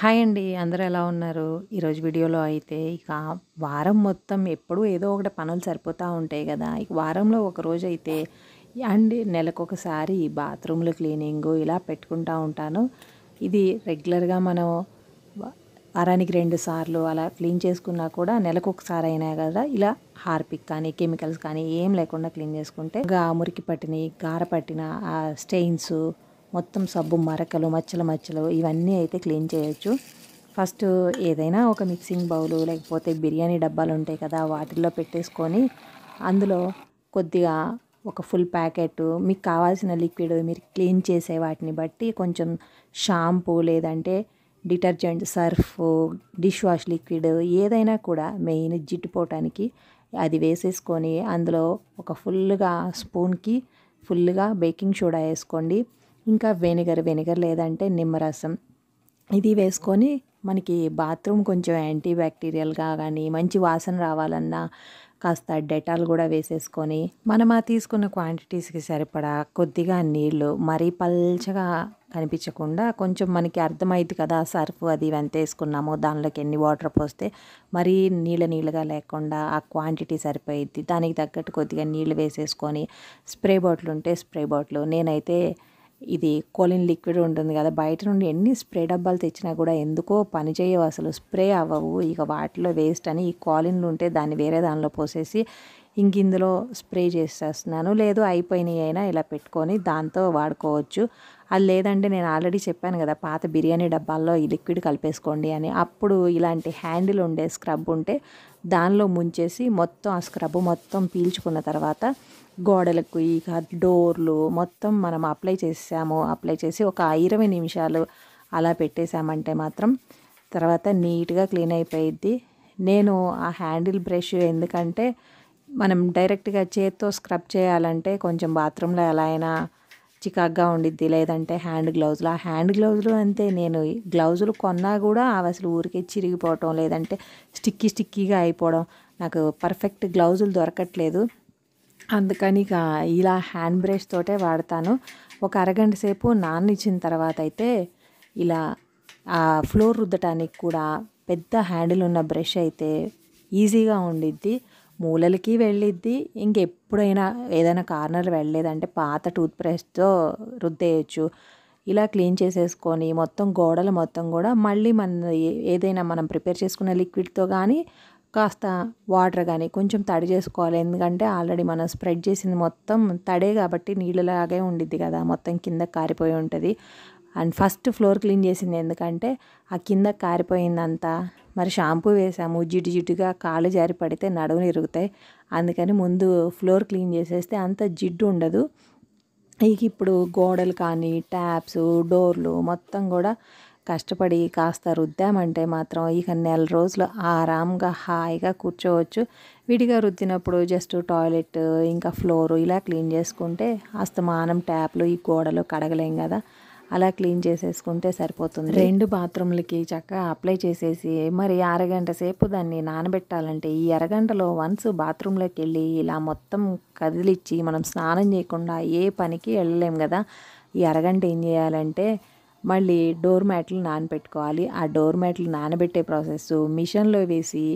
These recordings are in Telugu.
హాయ్ అండి అందరూ ఎలా ఉన్నారు ఈరోజు వీడియోలో అయితే ఇక వారం మొత్తం ఎప్పుడూ ఏదో ఒకటి పనులు సరిపోతూ ఉంటాయి కదా ఇక వారంలో ఒక రోజు అయితే అండ్ నెలకొకసారి బాత్రూమ్లు క్లీనింగ్ ఇలా పెట్టుకుంటూ ఉంటాను ఇది రెగ్యులర్గా మనం వారానికి రెండు సార్లు అలా క్లీన్ చేసుకున్నా కూడా నెలకు ఒకసారి అయినా కదా ఇలా హార్పిక్ కానీ కెమికల్స్ కానీ ఏం లేకుండా క్లీన్ చేసుకుంటే గా మురికి పట్టిన గార పట్టిన స్టెయిన్స్ మొత్తం సబ్బు మరకలు మచ్చలు మచ్చలు ఇవన్నీ అయితే క్లీన్ చేయొచ్చు ఫస్ట్ ఏదైనా ఒక మిక్సింగ్ బౌలు లేకపోతే బిర్యానీ డబ్బాలు ఉంటాయి కదా వాటిల్లో పెట్టేసుకొని అందులో కొద్దిగా ఒక ఫుల్ ప్యాకెట్ మీకు కావాల్సిన లిక్విడ్ మీరు క్లీన్ చేసే వాటిని బట్టి కొంచెం షాంపూ లేదంటే detergent Surf dish wash liquid ఏదైనా కూడా మెయిన్ జిట్టుపోవటానికి అది వేసేసుకొని అందులో ఒక ఫుల్గా స్పూన్కి ఫుల్గా బేకింగ్ సోడా వేసుకోండి ఇంకా వెనిగర్ వెనిగర్ లేదంటే నిమ్మరసం ఇది వేసుకొని మనకి బాత్రూమ్ కొంచెం యాంటీ బ్యాక్టీరియల్గా కానీ మంచి వాసన రావాలన్నా కాస్త డెటాల్ కూడా వేసేసుకొని మనం ఆ తీసుకున్న క్వాంటిటీస్కి సరిపడా కొద్దిగా నీళ్ళు మరీ పల్చగా కనిపించకుండా కొంచెం మనకి అర్థమైంది కదా సర్ఫ్ అది ఎంత వేసుకున్నామో దానిలోకి ఎన్ని వాటర్ పోస్తే మరీ నీళ్ళ నీళ్ళుగా లేకుండా ఆ క్వాంటిటీ సరిపోయిద్ది దానికి తగ్గట్టు కొద్దిగా నీళ్ళు వేసేసుకొని స్ప్రే బాటిల్ ఉంటే స్ప్రే బాటిల్ నేనైతే ఇది కోలిన్ లిక్విడ్ ఉంటుంది కదా బయట నుండి ఎన్ని స్ప్రే డబ్బాలు తెచ్చినా కూడా ఎందుకో పని చేయవు అసలు స్ప్రే అవ్వవు ఇక వాటిలో వేస్ట్ అని ఈ కోలిన్లు ఉంటే దాన్ని వేరే దానిలో పోసేసి ఇంక ఇందులో స్ప్రే చేసేస్తున్నాను లేదు అయిపోయినాయి అయినా ఇలా పెట్టుకొని దాంతో వాడుకోవచ్చు అది లేదంటే నేను ఆల్రెడీ చెప్పాను కదా పాత బిర్యానీ డబ్బాల్లో ఈ లిక్విడ్ కలిపేసుకోండి అని అప్పుడు ఇలాంటి హ్యాండిల్ ఉండే స్క్రబ్ ఉంటే దానిలో ముంచేసి మొత్తం ఆ స్క్రబ్ మొత్తం పీల్చుకున్న తర్వాత గోడలకు ఇక డోర్లు మొత్తం మనం అప్లై చేసాము అప్లై చేసి ఒక ఇరవై నిమిషాలు అలా పెట్టేశామంటే మాత్రం తర్వాత నీట్గా క్లీన్ అయిపోయిద్ది నేను ఆ హ్యాండిల్ బ్రష్ ఎందుకంటే మనం డైరెక్ట్గా చేత్తో స్క్రబ్ చేయాలంటే కొంచెం బాత్రూంలో ఎలా అయినా చికాగ్గా ఉండిద్ది లేదంటే హ్యాండ్ గ్లౌజులు ఆ హ్యాండ్ గ్లౌజులు అంతే నేను గ్లౌజులు కొన్నా కూడా అవి అసలు ఊరికే చిరిగిపోవటం లేదంటే స్టిక్కీ స్టిక్కీగా అయిపోవడం నాకు పర్ఫెక్ట్ గ్లౌజులు దొరకట్లేదు అందుకని ఇక ఇలా హ్యాండ్ బ్రష్ తోటే వాడతాను ఒక అరగంట సేపు నాన్న ఇచ్చిన తర్వాత అయితే ఇలా ఆ ఫ్లోర్ రుద్దటానికి కూడా పెద్ద హ్యాండిల్ ఉన్న బ్రష్ అయితే ఈజీగా ఉండిద్ది మూలలకి వెళ్ళిద్ది ఇంకెప్పుడైనా ఏదైనా కార్నర్ వెళ్ళలేదంటే పాత టూత్ బ్రష్తో రుద్దేయచ్చు ఇలా క్లీన్ చేసేసుకొని మొత్తం గోడలు మొత్తం కూడా మళ్ళీ మన ఏదైనా మనం ప్రిపేర్ చేసుకున్న లిక్విడ్తో కానీ కాస్త వాటర్ కానీ కొంచెం తడి చేసుకోవాలి ఎందుకంటే ఆల్రెడీ మనం స్ప్రెడ్ చేసింది మొత్తం తడే కాబట్టి నీళ్ళలాగే ఉండిద్ది కదా మొత్తం కింద కారిపోయి ఉంటుంది అండ్ ఫస్ట్ ఫ్లోర్ క్లీన్ చేసింది ఎందుకంటే ఆ కింద కారిపోయిందంతా మరి షాంపూ వేసాము జిడ్డు జిడ్డుగా కాళ్ళు జారి పడితే నడువులు ఇరుగుతాయి అందుకని ముందు ఫ్లోర్ క్లీన్ చేసేస్తే అంత జిడ్డు ఉండదు ఇక ఇప్పుడు గోడలు కానీ ట్యాప్స్ డోర్లు మొత్తం కూడా కష్టపడి కాస్త రుద్దామంటే మాత్రం ఇక నెల రోజులు ఆరాంగా హాయిగా కూర్చోవచ్చు విడిగా రుద్దినప్పుడు జస్ట్ టాయిలెట్ ఇంకా ఫ్లోరు ఇలా క్లీన్ చేసుకుంటే అస్తమానం ట్యాప్లు ఈ గోడలు కడగలేం కదా అలా క్లీన్ చేసేసుకుంటే సరిపోతుంది రెండు బాత్రూమ్లకి చక్కగా అప్లై చేసేసి మరి అరగంట సేపు దాన్ని నానబెట్టాలంటే ఈ అరగంటలో వన్స్ బాత్రూంలోకి వెళ్ళి ఇలా మొత్తం కదిలిచ్చి మనం స్నానం చేయకుండా ఏ పనికి వెళ్ళలేం కదా ఈ అరగంట ఏం చేయాలంటే మళ్ళీ డోర్ మ్యాట్లు నానబెట్టుకోవాలి ఆ డోర్ మ్యాట్లు నానబెట్టే ప్రాసెస్ మిషన్లో వేసి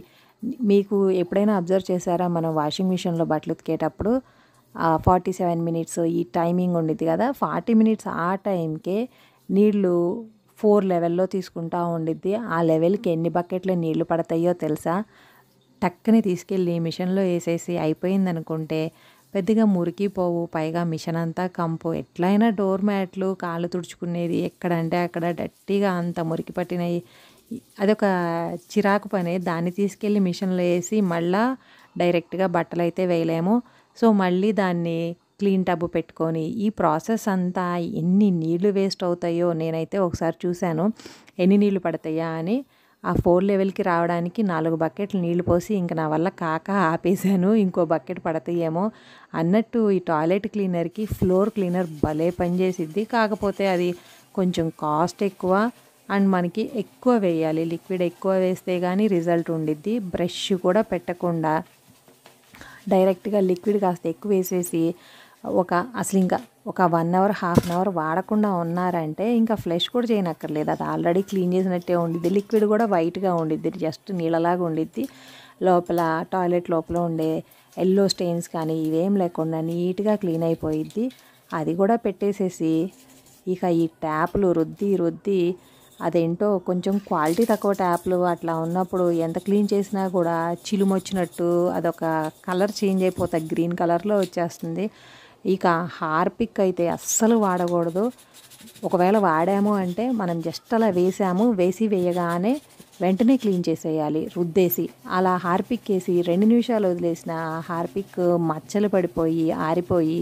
మీకు ఎప్పుడైనా అబ్జర్వ్ చేశారా మనం వాషింగ్ మిషన్లో బట్టలు ఉతికేటప్పుడు ఫార్టీ సెవెన్ మినిట్స్ ఈ టైమింగ్ ఉండిద్ది కదా ఫార్టీ మినిట్స్ ఆ టైంకే నీళ్ళు ఫోర్ లెవెల్లో తీసుకుంటా ఉండిద్ది ఆ లెవెల్కి ఎన్ని బకెట్లు నీళ్లు పడతాయో తెలుసా టక్కని తీసుకెళ్ళి మిషన్లో వేసేసి అయిపోయింది అనుకుంటే పెద్దగా మురికిపోవు పైగా మిషన్ అంతా కంపు ఎట్లయినా డోర్ మ్యాట్లు కాళ్ళు తుడుచుకునేది ఎక్కడంటే అక్కడ డట్టిగా అంత మురికి పట్టినవి అదొక చిరాకు పని దాన్ని తీసుకెళ్ళి మిషన్లో వేసి మళ్ళా డైరెక్ట్గా బట్టలు అయితే వేయలేము సో మళ్ళీ దాన్ని క్లీన్ టబ్ పెట్టుకొని ఈ ప్రాసెస్ అంతా ఎన్ని నీళ్లు వేస్ట్ అవుతాయో నేనైతే ఒకసారి చూశాను ఎన్ని నీళ్లు పడతాయా అని ఆ ఫోర్ లెవెల్కి రావడానికి నాలుగు బకెట్లు నీళ్లు పోసి ఇంక నా వల్ల కాక ఆపేశాను ఇంకో బకెట్ పడతాయేమో అన్నట్టు ఈ టాయిలెట్ క్లీనర్కి ఫ్లోర్ క్లీనర్ భలే పనిచేసిద్ది కాకపోతే అది కొంచెం కాస్ట్ ఎక్కువ అండ్ మనకి ఎక్కువ వేయాలి లిక్విడ్ ఎక్కువ వేస్తే కానీ రిజల్ట్ ఉండిద్ది బ్రష్ కూడా పెట్టకుండా డైరెక్ట్గా లిక్విడ్ కాస్త ఎక్కువ వేసేసి ఒక అసలు ఇంకా ఒక one hour half an hour వాడకుండా ఉన్నారంటే ఇంకా ఫ్లెష్ కూడా చేయనక్కర్లేదు అది ఆల్రెడీ క్లీన్ చేసినట్టే ఉండిద్ది లిక్విడ్ కూడా వైట్గా ఉండిద్ది జస్ట్ నీళ్ళలాగా ఉండిద్ది లోపల టాయిలెట్ లోపల ఉండే ఎల్లో స్టెయిన్స్ కానీ ఇవేం లేకుండా నీట్గా క్లీన్ అయిపోయిద్ది అది కూడా పెట్టేసేసి ఇక ఈ ట్యాప్లు రుద్ది రుద్ది అదేంటో కొంచెం క్వాలిటీ తక్కువ ట్యాప్లు అట్లా ఉన్నప్పుడు ఎంత క్లీన్ చేసినా కూడా చిలుము వచ్చినట్టు అదొక కలర్ చేంజ్ అయిపోతుంది గ్రీన్ కలర్లో వచ్చేస్తుంది ఇక హార్పిక్ అయితే అస్సలు వాడకూడదు ఒకవేళ వాడాము అంటే మనం జస్ట్ అలా వేసాము వేసి వేయగానే వెంటనే క్లీన్ చేసేయాలి రుద్దేసి అలా హార్పిక్ వేసి రెండు నిమిషాలు వదిలేసిన హార్పిక్ మచ్చలు పడిపోయి ఆరిపోయి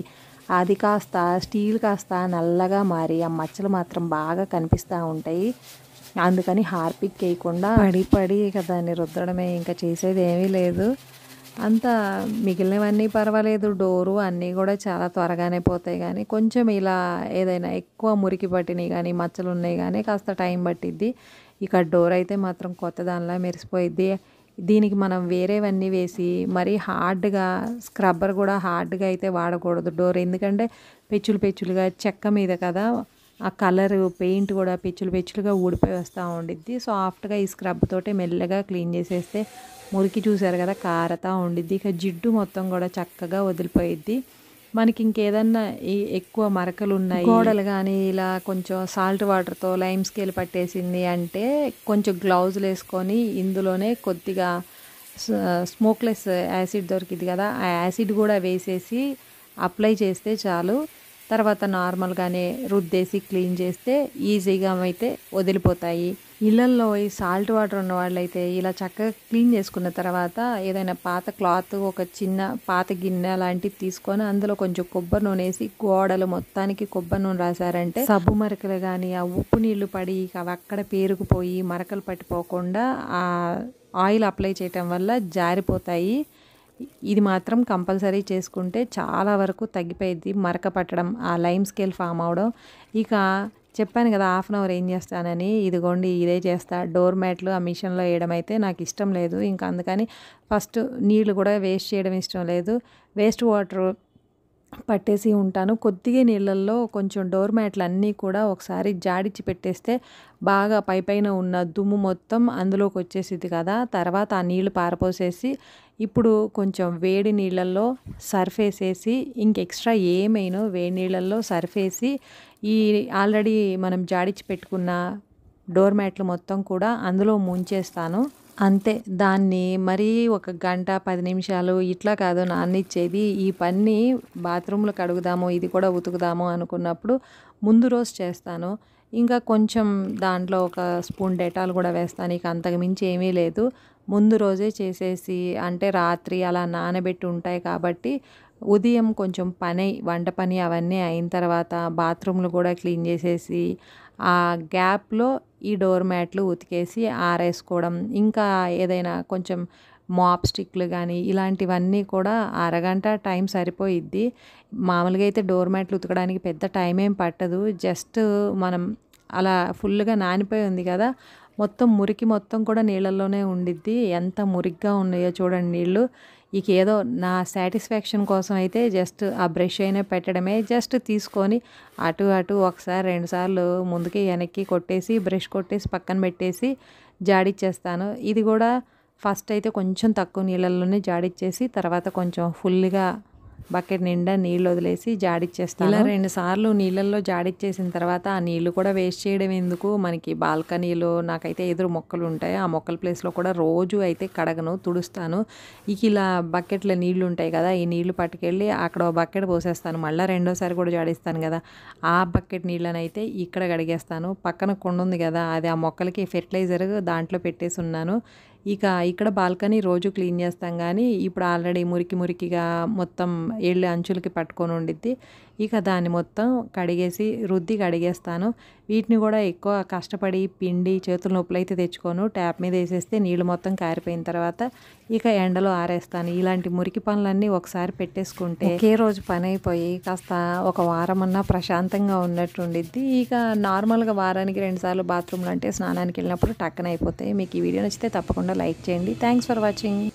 అది కాస్త స్టీల్ కాస్త నల్లగా మారి ఆ మచ్చలు మాత్రం బాగా కనిపిస్తూ ఉంటాయి అందుకని హార్పిక్ వేయకుండా పడి పడి ఇక దాన్ని రుద్దడమే ఇంకా చేసేది ఏమీ లేదు అంత మిగిలినవన్నీ పర్వాలేదు డోరు అన్నీ కూడా చాలా త్వరగానే పోతాయి కానీ కొంచెం ఇలా ఏదైనా ఎక్కువ మురికి పట్టినాయి కానీ మచ్చలు ఉన్నాయి కానీ కాస్త టైం పట్టిద్ది ఇక డోర్ అయితే మాత్రం కొత్త దానిలా మెరిసిపోయిద్ది దీనికి మనం వేరేవన్నీ వేసి మరీ హార్డ్గా స్క్రబ్బర్ కూడా హార్డ్గా అయితే వాడకూడదు డోర్ ఎందుకంటే పెచ్చులు పెచ్చులుగా చెక్క మీద కదా ఆ కలర్ పెయింట్ కూడా పెచ్చులు పెచ్చులుగా ఊడిపోయి వస్తూ ఉండిద్ది సాఫ్ట్గా ఈ స్క్రబ్ తోటే మెల్లగా క్లీన్ చేసేస్తే మురికి చూసారు కదా కారతా ఉండిద్ది ఇక జిడ్డు మొత్తం కూడా చక్కగా వదిలిపోయిద్ది మనకి ఇంకేదన్నా ఈ ఎక్కువ మరకలు ఉన్నాయి గోడలు కానీ ఇలా కొంచెం సాల్ట్ వాటర్తో లైమ్ స్కేల్ పట్టేసింది అంటే కొంచెం గ్లౌజులు వేసుకొని ఇందులోనే కొద్దిగా స్మోక్లెస్ యాసిడ్ దొరికింది కదా ఆ యాసిడ్ కూడా వేసేసి అప్లై చేస్తే చాలు తర్వాత నార్మల్గానే రుద్దేసి క్లీన్ చేస్తే ఈజీగా అయితే వదిలిపోతాయి ఇళ్ళల్లో ఈ సాల్ట్ వాటర్ ఉన్న వాళ్ళైతే ఇలా చక్కగా క్లీన్ చేసుకున్న తర్వాత ఏదైనా పాత క్లాత్ ఒక చిన్న పాత గిన్నె లాంటివి తీసుకొని అందులో కొంచెం కొబ్బరి నూనె వేసి గోడలు మొత్తానికి కొబ్బరి నూనె రాశారంటే సబ్బు మరకలు కానీ ఆ ఉప్పు నీళ్లు పడి అవి అక్కడ పేరుకుపోయి మరకలు పట్టిపోకుండా ఆ ఆయిల్ అప్లై చేయటం వల్ల జారిపోతాయి ఇది మాత్రం కంపల్సరీ చేసుకుంటే చాలా వరకు తగ్గిపోయింది మరక పట్టడం ఆ లైమ్ స్కేల్ ఫామ్ అవడం ఇక చెప్పాను కదా హాఫ్ అన్ అవర్ ఏం చేస్తానని ఇదిగోండి ఇదే చేస్తా డోర్ మ్యాట్లు ఆ మిషన్లో వేయడం అయితే నాకు ఇష్టం లేదు ఇంకా అందుకని ఫస్ట్ నీళ్ళు కూడా వేస్ట్ చేయడం ఇష్టం లేదు వేస్ట్ వాటర్ పట్టేసి ఉంటాను కొద్దిగా నీళ్ళల్లో కొంచెం డోర్ మ్యాట్లు అన్నీ కూడా ఒకసారి జాడిచ్చి పెట్టేస్తే బాగా పైపైన ఉన్న దుమ్ము మొత్తం అందులోకి వచ్చేసిద్ది కదా తర్వాత ఆ నీళ్లు పారపోసేసి ఇప్పుడు కొంచెం వేడి నీళ్ళల్లో సర్ఫేసేసి వేసేసి ఇంక ఎక్స్ట్రా ఏమైనా వేడి నీళ్ళల్లో సర్ఫేసి ఈ ఆల్రెడీ మనం జాడిచి పెట్టుకున్న డోర్ మ్యాట్లు మొత్తం కూడా అందులో ముంచేస్తాను అంతే దాన్ని మరీ ఒక గంట పది నిమిషాలు ఇట్లా కాదు నాన్నిచ్చేది ఈ పని బాత్రూంలో కడుగుదాము ఇది కూడా ఉతుకుదాము అనుకున్నప్పుడు ముందు రోజు చేస్తాను ఇంకా కొంచెం దాంట్లో ఒక స్పూన్ డెటాల్ కూడా వేస్తాను ఇక అంతకుమించి ఏమీ లేదు ముందు రోజే చేసేసి అంటే రాత్రి అలా నానబెట్టి ఉంటాయి కాబట్టి ఉదయం కొంచెం పని వంట పని అవన్నీ అయిన తర్వాత బాత్రూమ్లు కూడా క్లీన్ చేసేసి ఆ గ్యాప్లో ఈ డోర్ మ్యాట్లు ఉతికేసి ఆరేసుకోవడం ఇంకా ఏదైనా కొంచెం మాప్ స్టిక్లు కానీ ఇలాంటివన్నీ కూడా అరగంట టైం సరిపోయిద్ది మామూలుగా అయితే డోర్ మ్యాట్లు ఉతకడానికి పెద్ద టైం ఏం పట్టదు జస్ట్ మనం అలా ఫుల్గా నానిపోయి ఉంది కదా మొత్తం మురికి మొత్తం కూడా నీళ్ళల్లోనే ఉండిద్ది ఎంత మురిగ్గా ఉన్నాయో చూడండి నీళ్ళు ఇక ఏదో నా సాటిస్ఫాక్షన్ కోసం అయితే జస్ట్ ఆ బ్రష్ అయినా పెట్టడమే జస్ట్ తీసుకొని అటు అటు ఒకసారి రెండుసార్లు ముందుకి వెనక్కి కొట్టేసి బ్రష్ కొట్టేసి పక్కన పెట్టేసి జాడిచ్చేస్తాను ఇది కూడా ఫస్ట్ అయితే కొంచెం తక్కువ నీళ్ళల్లోనే జాడిచ్చేసి తర్వాత కొంచెం ఫుల్గా బకెట్ నిండా నీళ్ళు వదిలేసి జాడిచ్చేస్తాను ఇలా రెండు సార్లు నీళ్ళల్లో జాడిచ్చేసిన తర్వాత ఆ నీళ్ళు కూడా వేస్ట్ చేయడం ఎందుకు మనకి బాల్కనీలు నాకైతే ఎదురు మొక్కలు ఉంటాయి ఆ మొక్కల ప్లేస్లో కూడా రోజు అయితే కడగను తుడుస్తాను ఇక ఇలా బకెట్లో నీళ్ళు ఉంటాయి కదా ఈ నీళ్లు పట్టుకెళ్ళి అక్కడ బకెట్ పోసేస్తాను మళ్ళీ రెండోసారి కూడా జాడిస్తాను కదా ఆ బకెట్ నీళ్ళని అయితే ఇక్కడ కడిగేస్తాను పక్కన కొండ ఉంది కదా అది ఆ మొక్కలకి ఫెర్టిలైజర్ దాంట్లో పెట్టేసి ఉన్నాను ఇక ఇక్కడ బాల్కనీ రోజు క్లీన్ చేస్తాం కానీ ఇప్పుడు ఆల్రెడీ మురికి మురికిగా మొత్తం ఏళ్ళు అంచులకి పట్టుకొని ఉండిద్ది ఇక దాన్ని మొత్తం కడిగేసి రుద్ది కడిగేస్తాను వీటిని కూడా ఎక్కువ కష్టపడి పిండి చేతుల నొప్పులు అయితే తెచ్చుకోను ట్యాప్ మీద వేసేస్తే నీళ్ళు మొత్తం కారిపోయిన తర్వాత ఇక ఎండలో ఆరేస్తాను ఇలాంటి మురికి పనులన్నీ ఒకసారి పెట్టేసుకుంటే ఒకే రోజు పని అయిపోయి కాస్త ఒక వారం అన్నా ప్రశాంతంగా ఉన్నట్టుండిద్ది ఇక నార్మల్గా వారానికి రెండుసార్లు బాత్రూమ్లు అంటే స్నానానికి వెళ్ళినప్పుడు టక్కన అయిపోతాయి మీకు ఈ వీడియో నచ్చితే తప్పకుండా లైక్ చేయండి థ్యాంక్స్ ఫర్ వాచింగ్